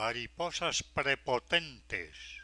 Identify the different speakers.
Speaker 1: mariposas prepotentes